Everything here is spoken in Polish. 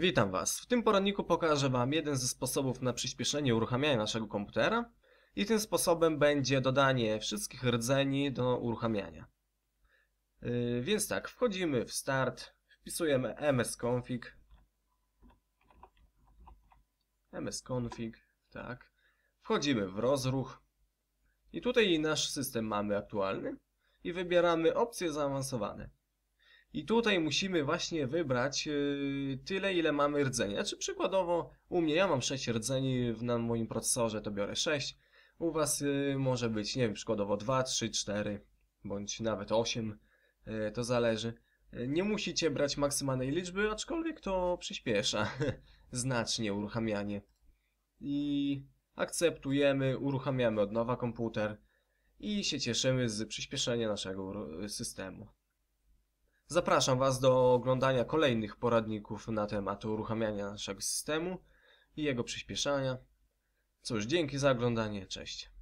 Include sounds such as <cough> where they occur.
Witam Was. W tym poradniku pokażę Wam jeden ze sposobów na przyspieszenie uruchamiania naszego komputera i tym sposobem będzie dodanie wszystkich rdzeni do uruchamiania. Yy, więc tak, wchodzimy w start, wpisujemy msconfig, msconfig, tak, wchodzimy w rozruch i tutaj nasz system mamy aktualny i wybieramy opcje zaawansowane. I tutaj musimy właśnie wybrać y, tyle, ile mamy rdzeni. Znaczy przykładowo u mnie, ja mam 6 rdzeni na moim procesorze, to biorę 6. U Was y, może być, nie wiem, przykładowo 2, 3, 4, bądź nawet 8, y, to zależy. Nie musicie brać maksymalnej liczby, aczkolwiek to przyspiesza <laughs> znacznie uruchamianie. I akceptujemy, uruchamiamy od nowa komputer i się cieszymy z przyspieszenia naszego systemu. Zapraszam Was do oglądania kolejnych poradników na temat uruchamiania naszego systemu i jego przyspieszania. Cóż, dzięki za oglądanie, cześć.